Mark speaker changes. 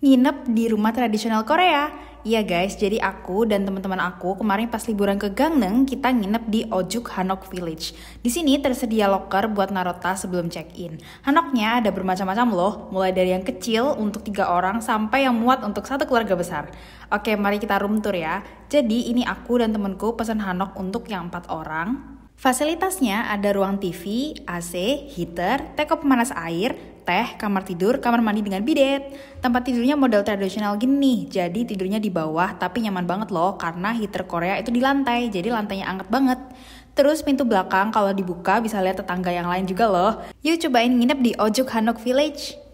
Speaker 1: nginep di rumah tradisional Korea. Iya guys, jadi aku dan teman-teman aku kemarin pas liburan ke Gangneung, kita nginep di Ojuk Hanok Village. Di sini tersedia loker buat naro sebelum check-in. Hanoknya ada bermacam-macam loh, mulai dari yang kecil untuk tiga orang sampai yang muat untuk satu keluarga besar. Oke, mari kita room tour ya. Jadi ini aku dan temanku pesan Hanok untuk yang empat orang, Fasilitasnya ada ruang TV, AC, heater, teko pemanas air, teh, kamar tidur, kamar mandi dengan bidet. Tempat tidurnya model tradisional gini jadi tidurnya di bawah tapi nyaman banget loh karena heater Korea itu di lantai, jadi lantainya anget banget. Terus pintu belakang kalau dibuka bisa lihat tetangga yang lain juga loh. Yuk cobain nginep di Ojuk Hanok Village.